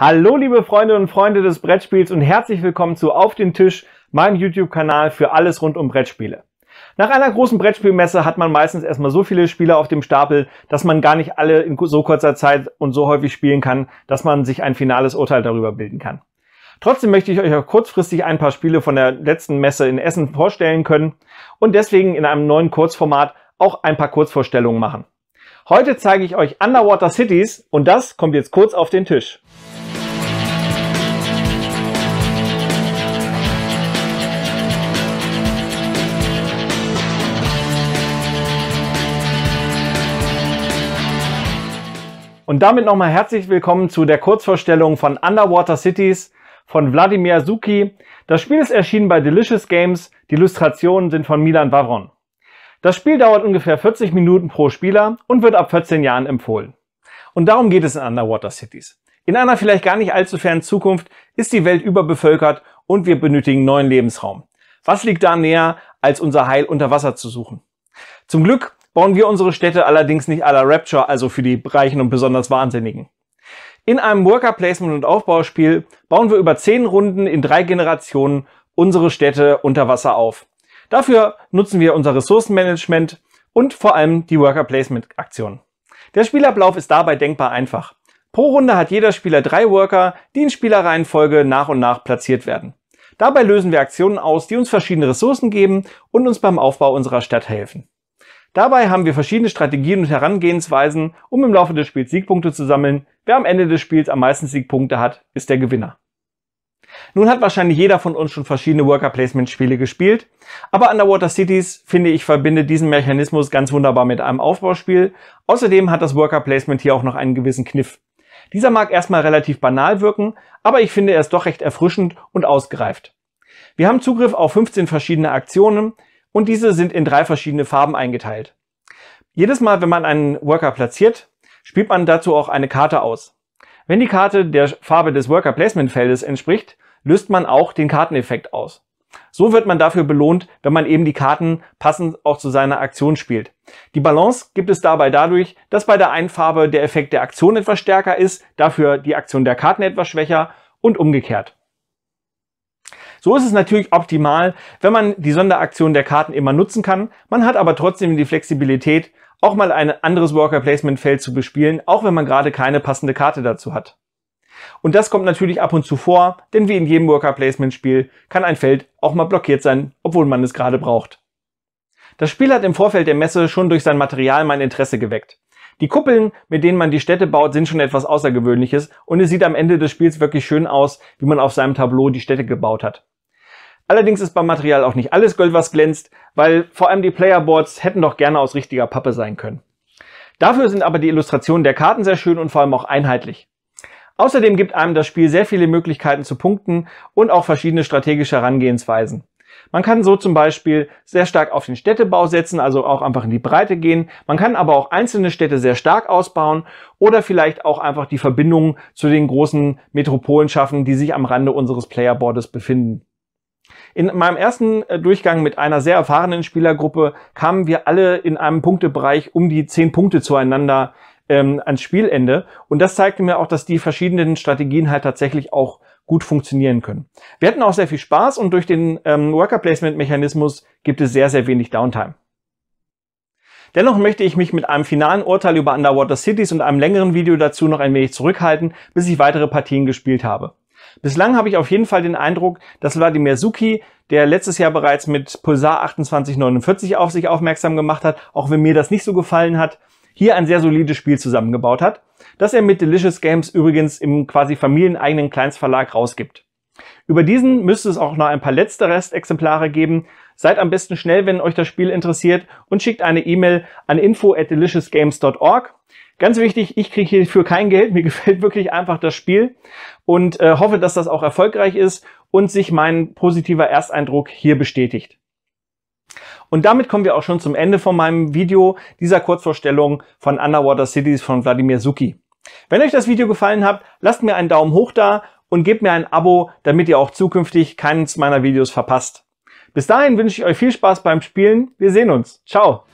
Hallo liebe Freundinnen und Freunde des Brettspiels und herzlich willkommen zu Auf den Tisch, meinem YouTube-Kanal für alles rund um Brettspiele. Nach einer großen Brettspielmesse hat man meistens erstmal so viele Spiele auf dem Stapel, dass man gar nicht alle in so kurzer Zeit und so häufig spielen kann, dass man sich ein finales Urteil darüber bilden kann. Trotzdem möchte ich euch auch kurzfristig ein paar Spiele von der letzten Messe in Essen vorstellen können und deswegen in einem neuen Kurzformat auch ein paar Kurzvorstellungen machen. Heute zeige ich euch Underwater Cities und das kommt jetzt kurz auf den Tisch. Und damit nochmal herzlich willkommen zu der Kurzvorstellung von Underwater Cities von Wladimir Suki. Das Spiel ist erschienen bei Delicious Games. Die Illustrationen sind von Milan Vavron. Das Spiel dauert ungefähr 40 Minuten pro Spieler und wird ab 14 Jahren empfohlen. Und darum geht es in Underwater Cities. In einer vielleicht gar nicht allzu fernen Zukunft ist die Welt überbevölkert und wir benötigen neuen Lebensraum. Was liegt da näher, als unser Heil unter Wasser zu suchen? Zum Glück bauen wir unsere Städte allerdings nicht à la Rapture, also für die Reichen und besonders Wahnsinnigen. In einem Worker Placement und Aufbauspiel bauen wir über zehn Runden in drei Generationen unsere Städte unter Wasser auf. Dafür nutzen wir unser Ressourcenmanagement und vor allem die Worker Placement Aktion. Der Spielablauf ist dabei denkbar einfach. Pro Runde hat jeder Spieler drei Worker, die in Spielerreihenfolge nach und nach platziert werden. Dabei lösen wir Aktionen aus, die uns verschiedene Ressourcen geben und uns beim Aufbau unserer Stadt helfen. Dabei haben wir verschiedene Strategien und Herangehensweisen, um im Laufe des Spiels Siegpunkte zu sammeln. Wer am Ende des Spiels am meisten Siegpunkte hat, ist der Gewinner. Nun hat wahrscheinlich jeder von uns schon verschiedene Worker Placement Spiele gespielt, aber Underwater Cities finde ich verbindet diesen Mechanismus ganz wunderbar mit einem Aufbauspiel. Außerdem hat das Worker Placement hier auch noch einen gewissen Kniff. Dieser mag erstmal relativ banal wirken, aber ich finde er ist doch recht erfrischend und ausgereift. Wir haben Zugriff auf 15 verschiedene Aktionen, und diese sind in drei verschiedene Farben eingeteilt. Jedes Mal, wenn man einen Worker platziert, spielt man dazu auch eine Karte aus. Wenn die Karte der Farbe des Worker Placement Feldes entspricht, löst man auch den Karteneffekt aus. So wird man dafür belohnt, wenn man eben die Karten passend auch zu seiner Aktion spielt. Die Balance gibt es dabei dadurch, dass bei der einen Farbe der Effekt der Aktion etwas stärker ist, dafür die Aktion der Karten etwas schwächer und umgekehrt. So ist es natürlich optimal, wenn man die Sonderaktion der Karten immer nutzen kann. Man hat aber trotzdem die Flexibilität, auch mal ein anderes Worker Placement Feld zu bespielen, auch wenn man gerade keine passende Karte dazu hat. Und das kommt natürlich ab und zu vor, denn wie in jedem Worker Placement Spiel kann ein Feld auch mal blockiert sein, obwohl man es gerade braucht. Das Spiel hat im Vorfeld der Messe schon durch sein Material mein Interesse geweckt. Die Kuppeln, mit denen man die Städte baut, sind schon etwas Außergewöhnliches und es sieht am Ende des Spiels wirklich schön aus, wie man auf seinem Tableau die Städte gebaut hat. Allerdings ist beim Material auch nicht alles Gold, was glänzt, weil vor allem die Playerboards hätten doch gerne aus richtiger Pappe sein können. Dafür sind aber die Illustrationen der Karten sehr schön und vor allem auch einheitlich. Außerdem gibt einem das Spiel sehr viele Möglichkeiten zu punkten und auch verschiedene strategische Herangehensweisen. Man kann so zum Beispiel sehr stark auf den Städtebau setzen, also auch einfach in die Breite gehen. Man kann aber auch einzelne Städte sehr stark ausbauen oder vielleicht auch einfach die Verbindungen zu den großen Metropolen schaffen, die sich am Rande unseres Playerboards befinden. In meinem ersten äh, Durchgang mit einer sehr erfahrenen Spielergruppe kamen wir alle in einem Punktebereich um die zehn Punkte zueinander ähm, ans Spielende. Und das zeigte mir auch, dass die verschiedenen Strategien halt tatsächlich auch gut funktionieren können. Wir hatten auch sehr viel Spaß und durch den ähm, Worker Placement Mechanismus gibt es sehr, sehr wenig Downtime. Dennoch möchte ich mich mit einem finalen Urteil über Underwater Cities und einem längeren Video dazu noch ein wenig zurückhalten, bis ich weitere Partien gespielt habe. Bislang habe ich auf jeden Fall den Eindruck, dass Wladimir Suki, der letztes Jahr bereits mit Pulsar 2849 auf sich aufmerksam gemacht hat, auch wenn mir das nicht so gefallen hat, hier ein sehr solides Spiel zusammengebaut hat, das er mit Delicious Games übrigens im quasi familieneigenen Kleinstverlag rausgibt. Über diesen müsste es auch noch ein paar letzte Restexemplare geben, Seid am besten schnell, wenn euch das Spiel interessiert und schickt eine E-Mail an info at deliciousgames.org. Ganz wichtig, ich kriege hierfür kein Geld. Mir gefällt wirklich einfach das Spiel und äh, hoffe, dass das auch erfolgreich ist und sich mein positiver Ersteindruck hier bestätigt. Und damit kommen wir auch schon zum Ende von meinem Video dieser Kurzvorstellung von Underwater Cities von Wladimir Suki. Wenn euch das Video gefallen hat, lasst mir einen Daumen hoch da und gebt mir ein Abo, damit ihr auch zukünftig keines meiner Videos verpasst. Bis dahin wünsche ich euch viel Spaß beim Spielen. Wir sehen uns. Ciao.